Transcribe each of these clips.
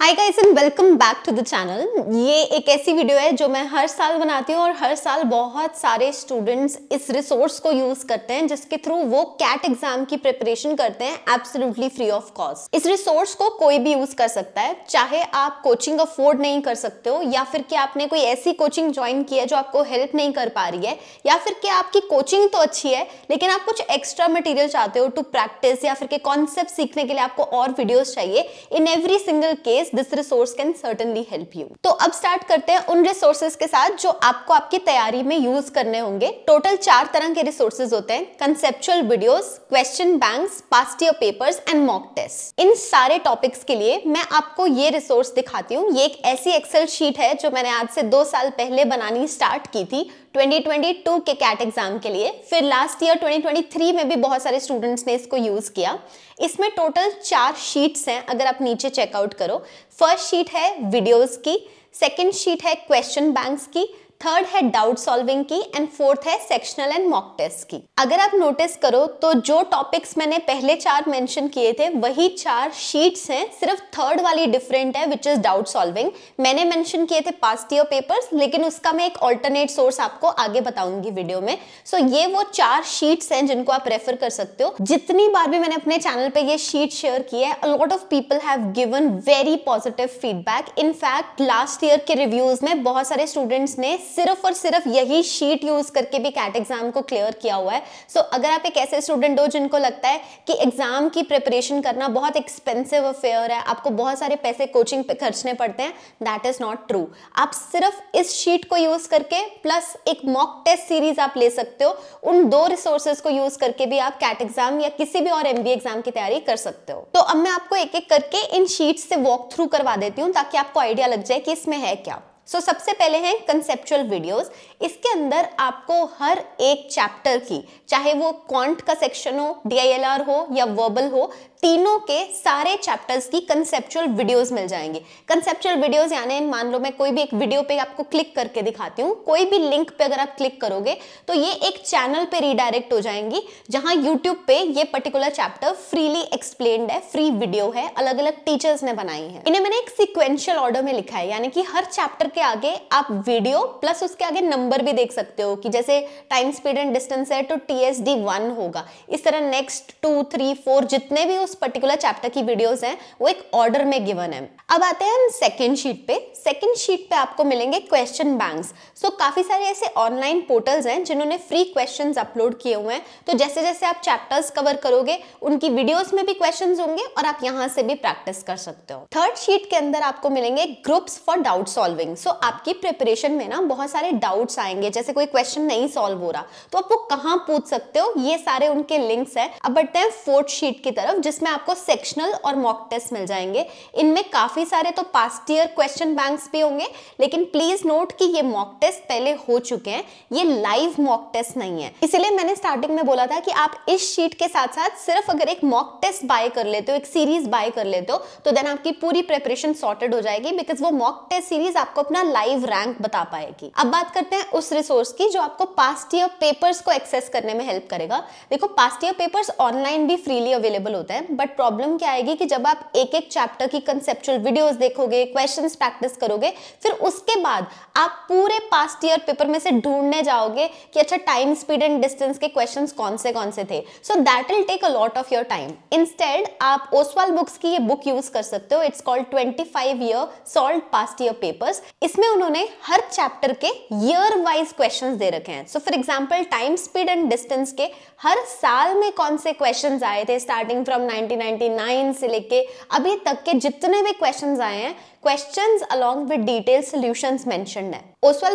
hi guys and welcome back to the channel ये एक ऐसी वीडियो है जो मैं हर साल बनाती हूँ और हर साल बहुत सारे स्टूडेंट्स इस रिसोर्स को यूज करते हैं जिसके थ्रू वो कैट एग्जाम की प्रिपरेशन करते हैं एब्सोल्युटली फ्री ऑफ कॉस्ट इस रिसोर्स को कोई भी यूज कर सकता है चाहे आप कोचिंग अफोर्ड नहीं कर सकते हो या फिर कि आपने कोई ऐसी कोचिंग ज्वाइन की है जो आपको हेल्प नहीं कर पा रही है या फिर कि आपकी कोचिंग तो अच्छी है लेकिन आप कुछ एक्स्ट्रा मटीरियल चाहते हो टू प्रैक्टिस या फिर के कॉन्सेप्ट सीखने के लिए आपको और वीडियोज चाहिए in every single case case this resource can certainly help you तो अब स्टार्ट करते हैं उन रिसोर्सेज के साथ जो आपको आपकी तैयारी में यूज करने होंगे टोटल चार तरह के रिसोर्सेज होते हैं conceptual videos question banks past year papers and mock test इन सारे टॉपिक्स के लिए मैं आपको ये रिसोर्स दिखाती हूँ ये एक ऐसी एक्सेल शीट है जो मैंने आज से दो साल पहले बनानी स्टार्ट की थी 2022 के कैट एग्जाम के लिए फिर लास्ट ईयर 2023 में भी बहुत सारे स्टूडेंट्स ने इसको यूज़ किया इसमें टोटल चार शीट्स हैं अगर आप नीचे चेकआउट करो फर्स्ट शीट है वीडियोज़ की सेकेंड शीट है क्वेश्चन बैंक्स की थर्ड है डाउट सॉल्विंग की एंड फोर्थ है सेक्शनल एंड मॉक टेस्ट की अगर आप नोटिस करो तो जो टॉपिक्स मैंने पहले चार मेंशन किए थे वही चार शीट्स हैं सिर्फ थर्ड वाली डिफरेंट है विच इज डाउट सॉल्विंग मैंने मेंशन किए थे पास्ट ईयर पेपर्स लेकिन उसका मैं एक ऑल्टरनेट सोर्स आपको आगे बताऊंगी वीडियो में सो so, ये वो चार शीट्स हैं जिनको आप रेफर कर सकते हो जितनी बार भी मैंने अपने चैनल पे ये शीट शेयर की है lot of people have given very positive feedback in fact last year के रिव्यूज में बहुत सारे स्टूडेंट्स ने सिर्फ और सिर्फ यही शीट यूज करके भी कैट एग्जाम को क्लियर किया हुआ है सो so, अगर आप एक ऐसे स्टूडेंट हो जिनको लगता है कि एग्जाम की प्रिपरेशन करना बहुत एक्सपेंसिव अफेयर है आपको बहुत सारे पैसे कोचिंग पे खर्चने पड़ते हैं दैट इज नॉट ट्रू आप सिर्फ इस शीट को यूज करके प्लस एक मॉक टेस्ट सीरीज आप ले सकते हो उन दो रिसोर्सेज को यूज करके भी आप कैट एग्जाम या किसी भी और एमबी एग्जाम की तैयारी कर सकते हो तो अब मैं आपको एक एक करके इन शीट से वॉक थ्रू करवा देती हूँ ताकि आपको आइडिया लग जाए कि इसमें है क्या सो so, सबसे पहले हैं कंसेप्चुअल वीडियोस इसके अंदर आपको हर एक चैप्टर की चाहे वो क्वांट का सेक्शन हो डीआईएलआर हो या वर्बल हो तीनों के सारे चैप्टर्स की कंसेप्चुअल वीडियोस मिल जाएंगे कंसेप्चुअल वीडियोस यानी मान लो मैं कोई भी एक वीडियो पे आपको क्लिक करके दिखाती हूँ कोई भी लिंक पे अगर आप क्लिक करोगे तो ये एक चैनल पे रिडायरेक्ट हो जाएंगी जहाँ यूट्यूब पे ये पर्टिकुलर चैप्टर फ्रीली एक्सप्लेन है फ्री वीडियो है अलग अलग टीचर्स ने बनाई है इन्हें मैंने एक सिक्वेंशियल ऑर्डर में लिखा है यानी कि हर चैप्टर के आगे आप वीडियो प्लस उसके आगे नंबर भी देख सकते हो कि जैसे टाइम स्पीड एंड डिस्टेंस है तो टी एस डी वन होगा इस तरह नेक्स्ट टू थ्री फोर जितने भी उस पर्टिकुलर चैप्टर की वीडियोस हैं वो एक ऑर्डर में गिवन है अब आते हैं हम सेकेंड शीट पे सेकेंड शीट पे आपको मिलेंगे क्वेश्चन बैंक्स सो काफ़ी सारे ऐसे ऑनलाइन पोर्टल्स हैं जिन्होंने फ्री क्वेश्चन अपलोड किए हुए हैं तो जैसे जैसे आप चैप्टर्स कवर करोगे उनकी वीडियोज में भी क्वेश्चन होंगे और आप यहाँ से भी प्रैक्टिस कर सकते हो थर्ड शीट के अंदर आपको मिलेंगे groups for doubt solving so आपकी प्रिपरेशन में ना बहुत सारे डाउट्स आएंगे जैसे कोई क्वेश्चन नहीं सॉल्व हो रहा तो आप वो कहाँ पूछ सकते हो ये सारे उनके लिंक्स है अब बढ़ते हैं फोर्थ शीट की तरफ जिस जिसमें आपको सेक्शनल और मॉक टेस्ट मिल जाएंगे इनमें काफ़ी सारे तो पास्ट ईयर क्वेश्चन बैंक्स भी होंगे लेकिन प्लीज़ नोट कि ये मॉक टेस्ट पहले हो चुके हैं ये लाइव मॉक टेस्ट नहीं है इसीलिए मैंने स्टार्टिंग में बोला था कि आप इस शीट के साथ साथ सिर्फ अगर एक मॉक टेस्ट बाय कर लेते हो एक सीरीज बाय कर लेते हो तो देन आपकी पूरी प्रिपरेशन सॉर्टेड हो जाएगी बिकॉज वो मॉक टेस्ट सीरीज आपको अपना लाइव रैंक बता पाएगी अब बात करते हैं उस रिसोर्स की जो आपको पास्ट ईयर पेपर्स को एक्सेस करने में हेल्प करेगा देखो पास्ट ईयर पेपर्स ऑनलाइन भी फ्रीली अवेलेबल होते हैं बट प्रॉब्लम क्या आएगी कि जब आप एक एक चैप्टर की कंसेप्चुअल वीडियोस देखोगे क्वेश्चंस प्रैक्टिस करोगे फिर उसके बाद आप पूरे पास्ट ईयर पेपर में से ढूंढने जाओगे कि अच्छा टाइम स्पीड एंड डिस्टेंस के क्वेश्चन कौन से कौन से थे so that will take a lot of your time instead आप ओसवाल बुक्स की ये बुक यूज कर सकते हो it's called twenty five year solve past year papers इसमें उन्होंने हर चैप्टर के ईयर वाइज क्वेश्चन दे रखे हैं so for example time speed and distance के हर साल में कौन से क्वेश्चन आए थे स्टार्टिंग फ्रॉम 1950 1999 से लेके अभी तक के जितने भी क्वेश्चंस आए हैं questions along with detail solutions mentioned है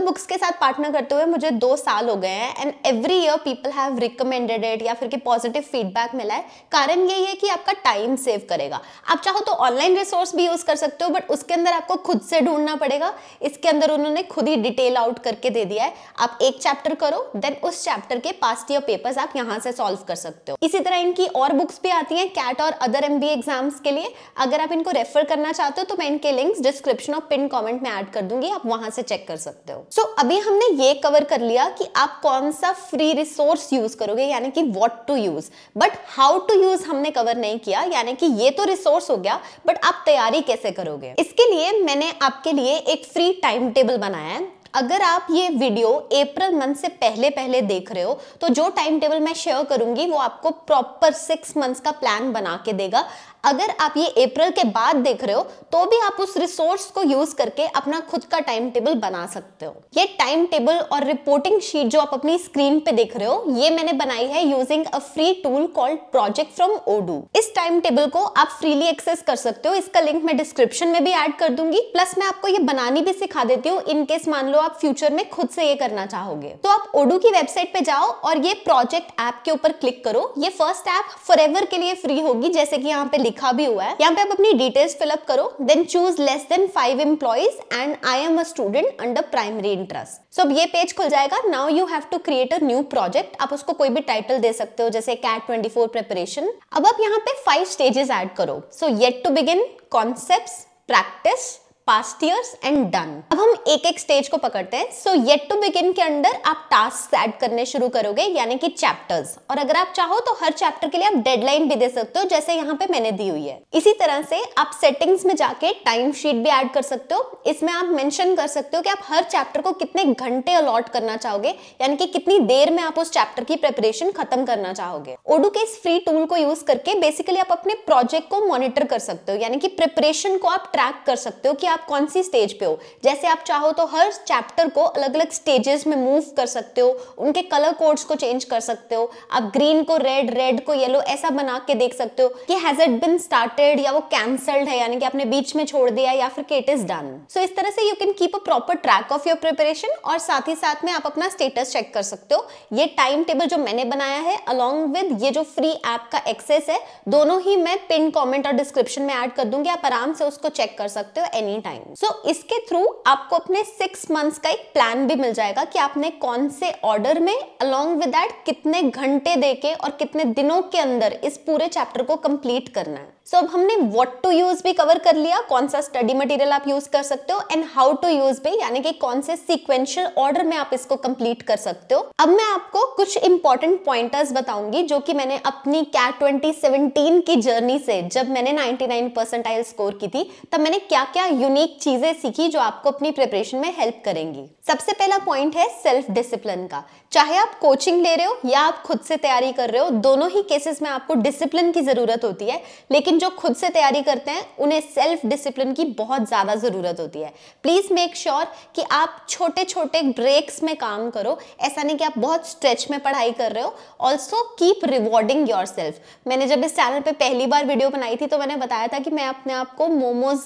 बुक्स के साथ पार्टनर करते हुए मुझे दो साल हो गए हैं and every year people have recommended it या फिर कि पॉजिटिव फीडबैक मिला है कारण यही है कि आपका टाइम सेव करेगा आप चाहो तो ऑनलाइन रिसोर्स भी यूज़ कर सकते हो बट उसके अंदर आपको खुद से ढूंढना पड़ेगा इसके अंदर उन्होंने खुद ही डिटेल आउट करके दे दिया है आप एक चैप्टर करो देन उस चैप्टर के पास्ट ईयर पेपर्स आप यहाँ से सॉल्व कर सकते हो इसी तरह इनकी और बुक्स भी आती हैं कैट और अदर एम एग्जाम्स के लिए अगर आप इनको रेफर करना चाहते हो तो मैं इनके लिंक लिंक्स डिस्क्रिप्शन और पिन कमेंट में ऐड कर दूंगी आप वहां से चेक कर सकते हो सो so, अभी हमने ये कवर कर लिया कि आप कौन सा फ्री रिसोर्स यूज करोगे यानी कि what to use but how to use हमने कवर नहीं किया यानी कि ये तो रिसोर्स हो गया बट आप तैयारी कैसे करोगे इसके लिए मैंने आपके लिए एक फ्री टाइम टेबल बनाया है अगर आप ये वीडियो अप्रैल मंथ से पहले पहले देख रहे हो तो जो टाइम टेबल मैं शेयर करूंगी वो आपको प्रॉपर सिक्स मंथ्स का प्लान बना के देगा अगर आप ये अप्रैल के बाद देख रहे हो तो भी आप उस रिसोर्स को यूज करके अपना खुद का टाइम टेबल बना सकते हो ये टाइम टेबल और रिपोर्टिंग शीट जो आप अपनी स्क्रीन पे देख रहे हो ये मैंने बनाई है using a free tool called project from Odoo इस टाइम टेबल को आप फ्रीली एक्सेस कर सकते हो इसका लिंक मैं डिस्क्रिप्शन में भी एड कर दूंगी प्लस मैं आपको ये बनानी भी सिखा देती हूँ इनकेस मान लो आप फ्यूचर में खुद से ये करना चाहोगे तो आप ओडू की वेबसाइट पे जाओ और ये प्रोजेक्ट ऐप के ऊपर क्लिक करो ये फर्स्ट ऐप फॉर के लिए फ्री होगी जैसे कि यहाँ पे लिखा भी हुआ है यहाँ पे आप अपनी डिटेल्स फिलअप करो then choose less than five employees and I am a student under primary interest so अब ये पेज खुल जाएगा now you have to create a new project आप उसको कोई भी टाइटल दे सकते हो जैसे कैट ट्वेंटी फोर प्रिपरेशन अब आप यहाँ पे फाइव स्टेजेस एड करो so yet to begin concept practice past years and done अब हम एक एक स्टेज को पकड़ते हैं सो येट टू बिगिन के अंदर आप टास्क एड करने शुरू करोगे यानी कि चैप्टर्स और अगर आप चाहो तो हर चैप्टर के लिए आप डेडलाइन भी दे सकते हो जैसे यहाँ पे मैंने दी हुई है इसी तरह से आप सेटिंग्स में जाके टाइम शीट भी एड कर सकते हो इसमें आप मैंशन कर सकते हो कि आप हर चैप्टर को कितने घंटे अलॉट करना चाहोगे यानी कि कितनी देर में आप उस चैप्टर की प्रेपरेशन खत्म करना चाहोगे ओडू के इस फ्री टूल को यूज करके बेसिकली आप अपने प्रोजेक्ट को मॉनिटर कर सकते हो यानी कि प्रिपरेशन को आप ट्रैक कर सकते हो कि आप कौन सी स्टेज पे हो जैसे आप चाहो तो हर चैप्टर को अलग अलग स्टेजेस में मूव कर सकते हो उनके कलर कोड्स को चेंज कर सकते हो आप ग्रीन को रेड रेड को येलो ऐसा बना के देख सकते हो कि हैज इट बिन स्टार्टेड या वो कैंसल्ड है यानी कि आपने बीच में छोड़ दिया या फिर इट इज डन सो इस तरह से you can keep a proper track of your preparation और साथ ही साथ में आप अपना स्टेटस चेक कर सकते हो ये टाइम टेबल जो मैंने बनाया है अलॉन्ग विद ये जो फ्री ऐप का एक्सेस है दोनों ही मैं पिन कॉमेंट और डिस्क्रिप्शन में एड कर दूंगी आप आराम से उसको चेक कर सकते हो एनी टाइम सो इसके थ्रू आपको अपने सिक्स मंथ्स का एक प्लान भी मिल जाएगा कि आपने कौन से ऑर्डर में अलोंग विद दैट कितने घंटे देके और कितने दिनों के अंदर इस पूरे चैप्टर को कंप्लीट करना है सो so, अब हमने व्हाट टू यूज भी कवर कर लिया कौन सा स्टडी मटेरियल आप यूज कर सकते हो एंड हाउ टू यूज भी यानी कि कौन से सीक्वेंशियल ऑर्डर में आप इसको कंप्लीट कर सकते हो अब मैं आपको कुछ इंपॉर्टेंट पॉइंटर्स बताऊंगी जो कि मैंने अपनी कैट ट्वेंटी की जर्नी से जब मैंने नाइनटी परसेंटाइल स्कोर की थी तब मैंने क्या क्या अनेक चीजें सीखी जो आपको अपनी प्रिपरेशन में हेल्प करेंगी सबसे पहला पॉइंट है सेल्फ डिसिप्लिन का चाहे आप कोचिंग ले रहे हो या आप खुद से तैयारी कर रहे हो दोनों ही केसेस में आपको डिसिप्लिन की जरूरत होती है लेकिन जो खुद से तैयारी करते हैं उन्हें सेल्फ डिसिप्लिन की बहुत ज्यादा जरूरत होती है प्लीज मेक श्योर कि आप छोटे छोटे ब्रेक्स में काम करो ऐसा नहीं कि आप बहुत स्ट्रेच में पढ़ाई कर रहे हो ऑल्सो कीप रिवॉर्डिंग योर मैंने जब इस चैनल पर पहली बार वीडियो बनाई थी तो मैंने बताया था कि मैं अपने आप को मोमोज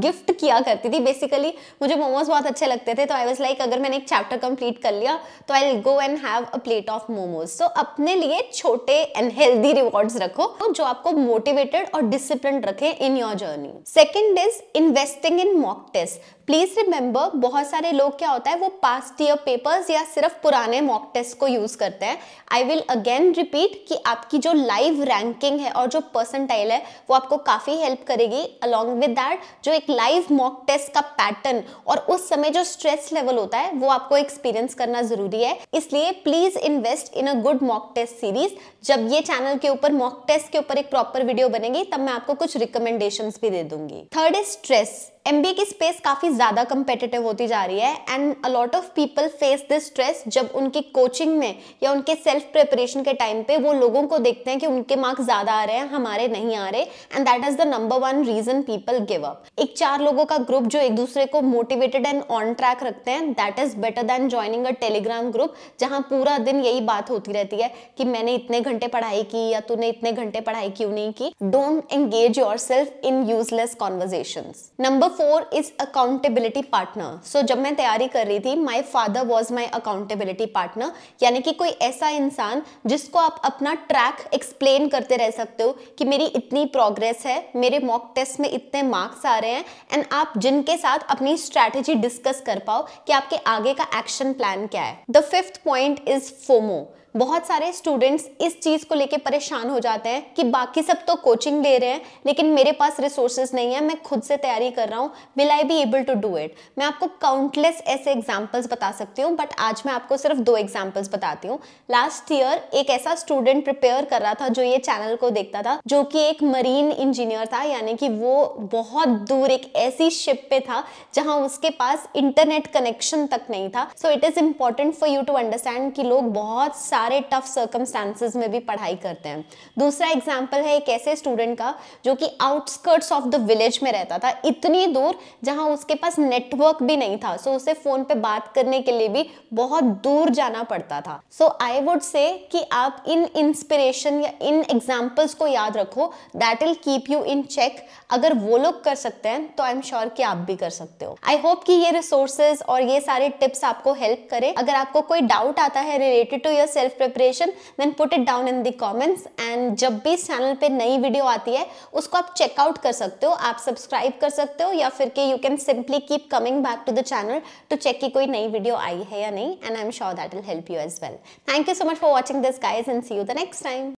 गिफ्ट किया करती थी बेसिकली मुझे मोमोज बहुत अच्छे लगते थे तो आई वाज लाइक अगर मैंने एक चैप्टर कंप्लीट कर लिया तो I go and have a plate of momos so अपने लिए छोटे एंड हेल्दी रिवॉर्ड्स रखो तो जो आपको मोटिवेटेड और डिसिप्लिन रखे in your journey second is investing in mock test please remember बहुत सारे लोग क्या होता है वो पास्ट ईयर पेपर्स या सिर्फ पुराने मॉक टेस्ट को यूज करते हैं आई विल अगेन रिपीट कि आपकी जो लाइव रैंकिंग है और जो परसेंटाइल है वो आपको काफी हेल्प करेगी अलॉन्ग विद दैट जो एक लाइव मॉक टेस्ट का पैटर्न और उस समय जो स्ट्रेस लेवल होता है वो आपको एक्सपीरियंस करना जरूरी है इसलिए please invest in a good mock test series जब ये चैनल के ऊपर मॉक टेस्ट के ऊपर एक प्रॉपर वीडियो बनेगी तब मैं आपको कुछ रिकमेंडेशन भी दे दूंगी थर्ड इज स्ट्रेस एम की स्पेस काफ़ी ज़्यादा कंपेटिटिव होती जा रही है and a lot of people face this stress जब उनकी कोचिंग में या उनके सेल्फ प्रिपरेशन के टाइम पे वो लोगों को देखते हैं कि उनके मार्क्स ज़्यादा आ रहे हैं हमारे नहीं आ रहे and that is the number one reason people give up एक चार लोगों का ग्रुप जो एक दूसरे को मोटिवेटेड एंड ऑन ट्रैक रखते हैं that is better than joining a Telegram group जहां पूरा दिन यही बात होती रहती है कि मैंने इतने घंटे पढ़ाई की या तूने इतने घंटे पढ़ाई क्यों नहीं की don't engage your self in useless conversation number four is accountability partner so जब मैं तैयारी कर रही थी my father was my accountability partner यानी कि कोई ऐसा इंसान जिसको आप अपना ट्रैक एक्सप्लेन करते रह सकते हो कि मेरी इतनी प्रोग्रेस है मेरे मॉक टेस्ट में इतने मार्क्स आ रहे हैं एंड आप जिनके साथ अपनी स्ट्रैटेजी डिस्कस कर पाओ कि आपके आगे का एक्शन प्लान क्या है the fifth point is FOMO बहुत सारे स्टूडेंट्स इस चीज़ को लेके परेशान हो जाते हैं कि बाकी सब तो कोचिंग ले रहे हैं लेकिन मेरे पास रिसोर्सेज नहीं है मैं खुद से तैयारी कर रहा हूँ will I be able to do it मैं आपको काउंटलेस ऐसे एग्जाम्पल्स बता सकती हूँ बट आज मैं आपको सिर्फ दो एग्जाम्पल्स बताती हूँ लास्ट ईयर एक ऐसा स्टूडेंट प्रिपेयर कर रहा था जो ये चैनल को देखता था जो कि एक मरीन इंजीनियर था यानी कि वो बहुत दूर एक ऐसी शिप पे था जहाँ उसके पास इंटरनेट कनेक्शन तक नहीं था so it is important for you to understand कि लोग बहुत सारे सारे टफ सर्कमस्टांसिस में भी पढ़ाई करते हैं दूसरा एग्जाम्पल है एक ऐसे स्टूडेंट का जो कि आउटस्कर्ट्स ऑफ द विलेज में रहता था इतनी दूर जहाँ उसके पास नेटवर्क भी नहीं था सो so उसे फ़ोन पे बात करने के लिए भी बहुत दूर जाना पड़ता था सो आई वुड से कि आप इन इंस्पिरेशन या इन एग्जाम्पल्स को याद रखो that will keep you in check अगर वो लोग कर सकते हैं तो आई एम श्योर कि आप भी कर सकते हो आई होप कि ये रिसोर्सेज और ये सारे टिप्स आपको हेल्प करें अगर आपको कोई डाउट आता है related to your self preparation then put it down in the comments and जब भी इस चैनल पे नई वीडियो आती है उसको आप चेकआउट कर सकते हो आप सब्सक्राइब कर सकते हो या फिर के you can simply keep coming back to the channel to check की कोई नई वीडियो आई है या नहीं and I am sure that will help you as well thank you so much for watching this guys and see you the next time